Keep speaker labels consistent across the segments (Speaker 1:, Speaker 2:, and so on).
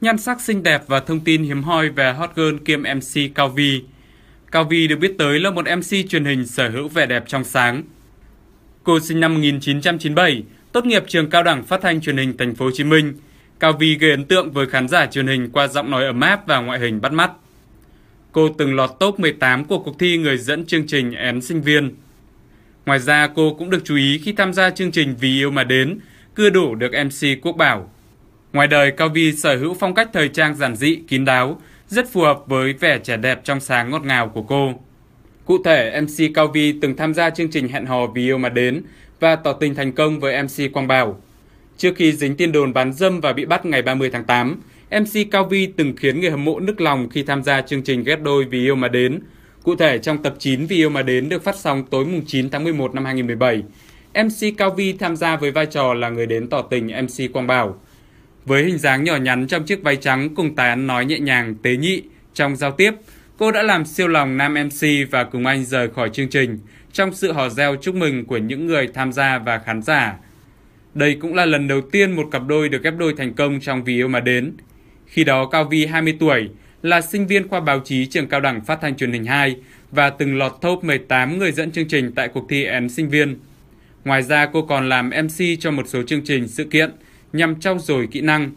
Speaker 1: nhan sắc xinh đẹp và thông tin hiếm hoi về hot girl kiêm MC Cao Vi. Cao Vi được biết tới là một MC truyền hình sở hữu vẻ đẹp trong sáng. Cô sinh năm 1997, tốt nghiệp trường Cao đẳng Phát thanh Truyền hình Thành phố Hồ Chí Minh. Cao Vi gây ấn tượng với khán giả truyền hình qua giọng nói ấm áp và ngoại hình bắt mắt. Cô từng lọt top 18 của cuộc thi người dẫn chương trình Én sinh viên. Ngoài ra, cô cũng được chú ý khi tham gia chương trình Vì yêu mà đến, cưa đổ được MC Quốc Bảo. Ngoài đời, Cao Vi sở hữu phong cách thời trang giản dị, kín đáo, rất phù hợp với vẻ trẻ đẹp trong sáng ngọt ngào của cô. Cụ thể, MC Cao Vi từng tham gia chương trình Hẹn hò vì yêu mà đến và tỏ tình thành công với MC Quang Bảo. Trước khi dính tin đồn bán dâm và bị bắt ngày 30 tháng 8, MC Cao Vi từng khiến người hâm mộ nức lòng khi tham gia chương trình Ghét đôi vì yêu mà đến. Cụ thể, trong tập 9 Vì yêu mà đến được phát sóng tối mùng 9 tháng 11 năm 2017, MC Cao Vi tham gia với vai trò là người đến tỏ tình MC Quang Bảo. Với hình dáng nhỏ nhắn trong chiếc váy trắng cùng tài ăn nói nhẹ nhàng, tế nhị trong giao tiếp, cô đã làm siêu lòng nam MC và cùng anh rời khỏi chương trình trong sự hò reo chúc mừng của những người tham gia và khán giả. Đây cũng là lần đầu tiên một cặp đôi được ghép đôi thành công trong Vì yêu mà đến. Khi đó Cao Vi 20 tuổi là sinh viên khoa báo chí trường cao đẳng phát thanh truyền hình 2 và từng lọt top 18 người dẫn chương trình tại cuộc thi én sinh viên. Ngoài ra cô còn làm MC cho một số chương trình sự kiện – nhằm trau dồi kỹ năng.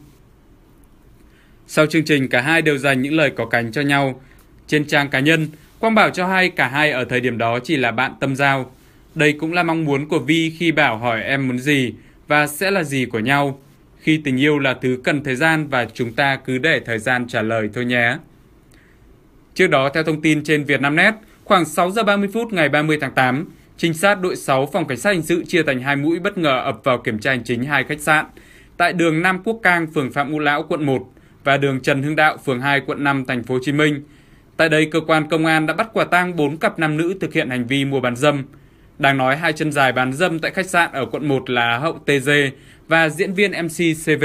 Speaker 1: Sau chương trình, cả hai đều dành những lời có cánh cho nhau. Trên trang cá nhân, Quang Bảo cho hay cả hai ở thời điểm đó chỉ là bạn tâm giao. Đây cũng là mong muốn của Vi khi Bảo hỏi em muốn gì và sẽ là gì của nhau. Khi tình yêu là thứ cần thời gian và chúng ta cứ để thời gian trả lời thôi nhé. Trước đó, theo thông tin trên Vietnamnet, khoảng 6 giờ 30 phút ngày 30 tháng 8, trinh sát đội 6 phòng cảnh sát hình sự chia thành hai mũi bất ngờ ập vào kiểm tra hành chính hai khách sạn tại đường Nam Quốc Cang, phường Phạm Ngũ Lão, quận 1 và đường Trần Hưng Đạo, phường 2, quận 5, thành phố Hồ Chí Minh. Tại đây, cơ quan công an đã bắt quả tang 4 cặp nam nữ thực hiện hành vi mua bán dâm. Đang nói hai chân dài bán dâm tại khách sạn ở quận 1 là Hậu TG và diễn viên MC CV.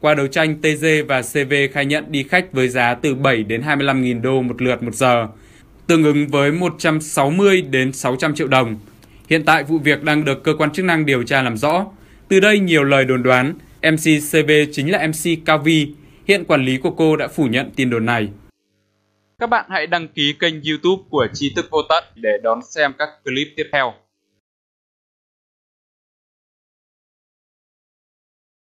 Speaker 1: Qua đấu tranh, TG và CV khai nhận đi khách với giá từ 7 đến 25.000 đô một lượt một giờ, tương ứng với 160 đến 600 triệu đồng. Hiện tại vụ việc đang được cơ quan chức năng điều tra làm rõ. Từ đây nhiều lời đồn đoán, MC CB chính là MC Kavi. Hiện quản lý của cô đã phủ nhận tin đồn này. Các bạn hãy đăng ký kênh YouTube của Tri thức Vô Tận để đón xem các clip tiếp theo.